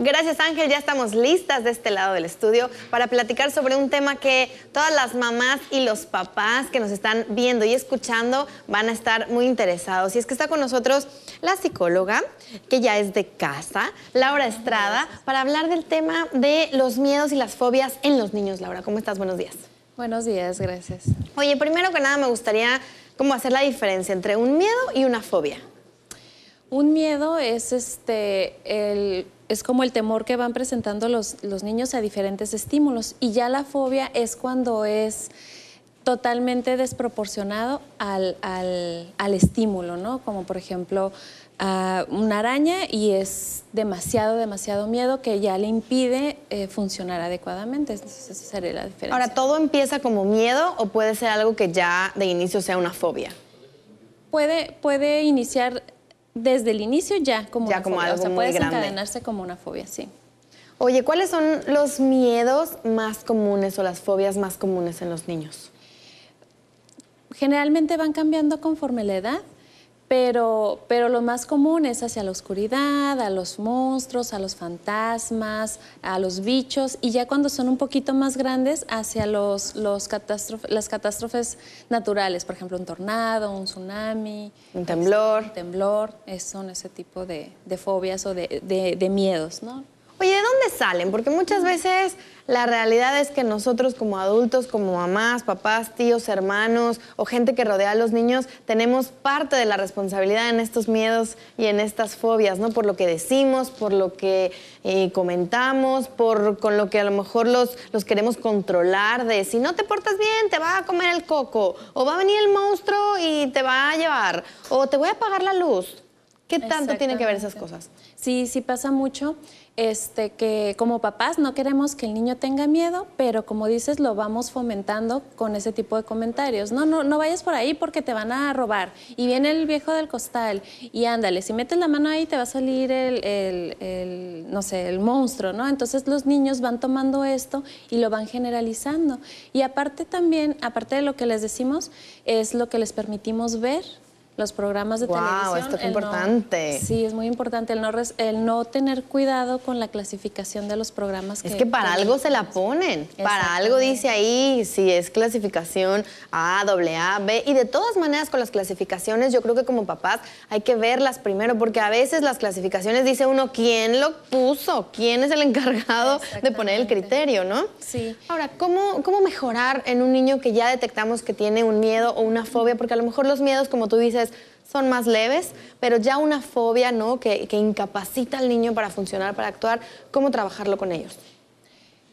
Gracias Ángel, ya estamos listas de este lado del estudio para platicar sobre un tema que todas las mamás y los papás que nos están viendo y escuchando van a estar muy interesados. Y es que está con nosotros la psicóloga, que ya es de casa, Laura Estrada, para hablar del tema de los miedos y las fobias en los niños. Laura, ¿cómo estás? Buenos días. Buenos días, gracias. Oye, primero que nada me gustaría cómo hacer la diferencia entre un miedo y una fobia. Un miedo es este el es como el temor que van presentando los, los niños a diferentes estímulos. Y ya la fobia es cuando es totalmente desproporcionado al, al, al, estímulo, ¿no? Como por ejemplo una araña y es demasiado, demasiado miedo que ya le impide eh, funcionar adecuadamente. esa sería la diferencia. Ahora, ¿todo empieza como miedo o puede ser algo que ya de inicio sea una fobia? Puede, puede iniciar desde el inicio ya como ya una fobia. o sea, puede desencadenarse como una fobia, sí. Oye, ¿cuáles son los miedos más comunes o las fobias más comunes en los niños? Generalmente van cambiando conforme la edad. Pero, pero lo más común es hacia la oscuridad, a los monstruos, a los fantasmas, a los bichos, y ya cuando son un poquito más grandes, hacia los, los las catástrofes naturales, por ejemplo, un tornado, un tsunami. Un temblor. temblor, son ese tipo de, de fobias o de, de, de miedos, ¿no? Oye, ¿de dónde salen? Porque muchas mm. veces la realidad es que nosotros como adultos, como mamás, papás, tíos, hermanos o gente que rodea a los niños, tenemos parte de la responsabilidad en estos miedos y en estas fobias, ¿no? Por lo que decimos, por lo que eh, comentamos, por con lo que a lo mejor los, los queremos controlar de si no te portas bien, te va a comer el coco, o va a venir el monstruo y te va a llevar, o te voy a apagar la luz. ¿Qué tanto tienen que ver esas cosas? Sí, sí pasa mucho, este, que como papás no queremos que el niño tenga miedo, pero como dices, lo vamos fomentando con ese tipo de comentarios. No, no, no vayas por ahí porque te van a robar. Y viene el viejo del costal y ándale, si metes la mano ahí te va a salir el, no sé, el monstruo, ¿no? Entonces los niños van tomando esto y lo van generalizando. Y aparte también, aparte de lo que les decimos, es lo que les permitimos ver los programas de wow, esto es importante. sí, es muy importante el no, el no tener cuidado con la clasificación de los programas. Que, es que para algo se la ponen, para algo dice ahí si es clasificación A, A, B, y de todas maneras con las clasificaciones yo creo que como papás hay que verlas primero, porque a veces las clasificaciones dice uno quién lo puso, quién es el encargado de poner el criterio, ¿no? Sí. Ahora, ¿cómo, ¿cómo mejorar en un niño que ya detectamos que tiene un miedo o una fobia? Porque a lo mejor los miedos, como tú dices, son más leves, pero ya una fobia ¿no? que, incapacita al niño para funcionar, para actuar, ¿cómo trabajarlo con ellos?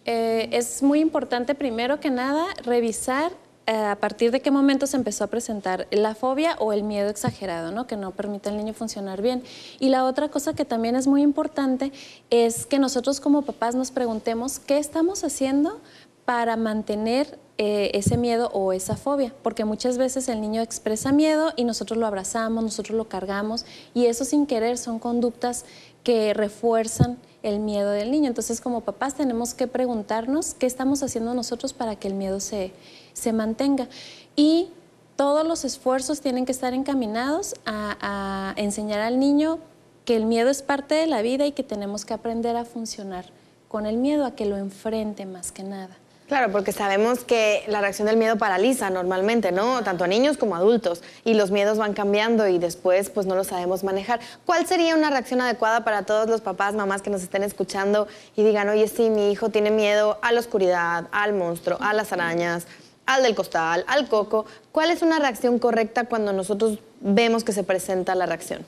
Eh, es muy importante, primero que nada, revisar eh, a partir de qué momento se empezó a presentar la fobia o el miedo exagerado, ¿no? que no permite al niño funcionar bien. Y la otra cosa que también es muy importante es que nosotros como papás nos preguntemos qué estamos haciendo para mantener eh, ese miedo o esa fobia, porque muchas veces el niño expresa miedo y nosotros lo abrazamos, nosotros lo cargamos y eso sin querer son conductas que refuerzan el miedo del niño. Entonces, como papás tenemos que preguntarnos qué estamos haciendo nosotros para que el miedo se, se mantenga. Y todos los esfuerzos tienen que estar encaminados a, enseñar al niño que el miedo es parte de la vida y que tenemos que aprender a funcionar con el miedo, a que lo enfrente más que nada. Claro, porque sabemos que la reacción del miedo paraliza normalmente, ¿no? Tanto a niños como a adultos. Y los miedos van cambiando y después pues no lo sabemos manejar. ¿Cuál sería una reacción adecuada para todos los papás, mamás que nos estén escuchando y digan, oye, sí, mi hijo tiene miedo a la oscuridad, al monstruo, a las arañas, al del costal, al coco? ¿Cuál es una reacción correcta cuando nosotros vemos que se presenta la reacción?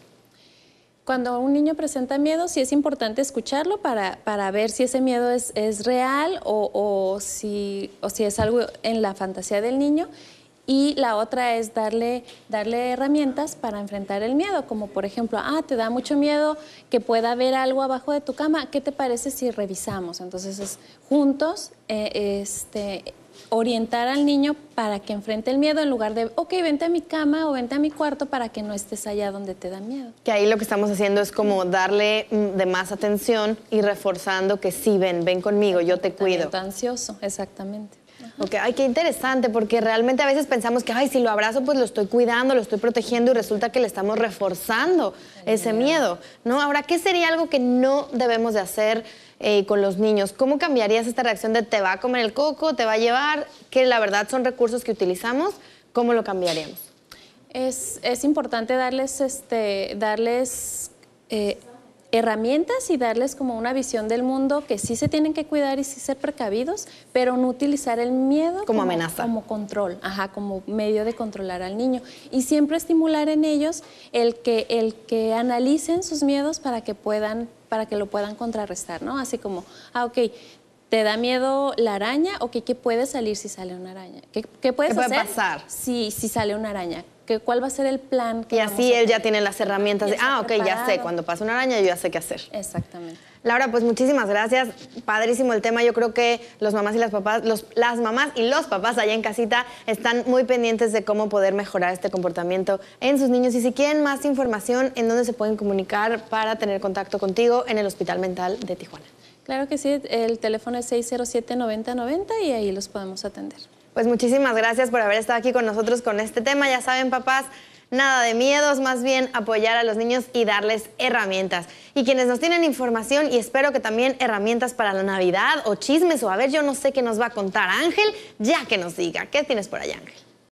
cuando un niño presenta miedo, sí es importante escucharlo para, para ver si ese miedo es, real o, si, o si es algo en la fantasía del niño. Y la otra es darle, darle herramientas para enfrentar el miedo, como por ejemplo, ah, te da mucho miedo que pueda haber algo abajo de tu cama, ¿qué te parece si revisamos? Entonces, es, juntos eh, este, orientar al niño para que enfrente el miedo en lugar de, ok, vente a mi cama o vente a mi cuarto para que no estés allá donde te da miedo. Que ahí lo que estamos haciendo es como darle mm, de más atención y reforzando que sí, ven, ven conmigo, yo te cuido. Ansioso, exactamente. Ok, ay, qué interesante, porque realmente a veces pensamos que, ay, si lo abrazo, pues lo estoy cuidando, lo estoy protegiendo y resulta que le estamos reforzando ese miedo. ¿no? Ahora, ¿qué sería algo que no debemos de hacer eh, con los niños? ¿Cómo cambiarías esta reacción de te va a comer el coco, te va a llevar, que la verdad son recursos que utilizamos? ¿Cómo lo cambiaríamos? Es, importante darles, este, darles eh, herramientas y darles como una visión del mundo que sí se tienen que cuidar y sí ser precavidos, pero no utilizar el miedo como, amenaza. Como control, ajá, como medio de controlar al niño. Y siempre estimular en ellos el que, el que analicen sus miedos para que puedan para que lo puedan contrarrestar, ¿no? Así como, ah, ok, ¿Te da miedo la araña o qué, puede salir si sale una araña? ¿Qué, puede hacer pasar? Si, si sale una araña? que cuál va a ser el plan. y así él ya tiene las herramientas de, ah, ok, ya sé, cuando pasa una araña yo ya sé qué hacer. Exactamente. Laura, pues muchísimas gracias. Padrísimo el tema. Yo creo que los mamás y las papás, los, las mamás y los papás allá en casita están muy pendientes de cómo poder mejorar este comportamiento en sus niños. Y si quieren más información, ¿en dónde se pueden comunicar para tener contacto contigo en el Hospital Mental de Tijuana? Claro que sí, el teléfono es 607-9090 y ahí los podemos atender. Pues muchísimas gracias por haber estado aquí con nosotros con este tema. Ya saben, papás, nada de miedos, más bien apoyar a los niños y darles herramientas. Y quienes nos tienen información y espero que también herramientas para la Navidad o chismes o a ver, yo no sé qué nos va a contar Ángel, ya que nos diga. ¿Qué tienes por allá Ángel?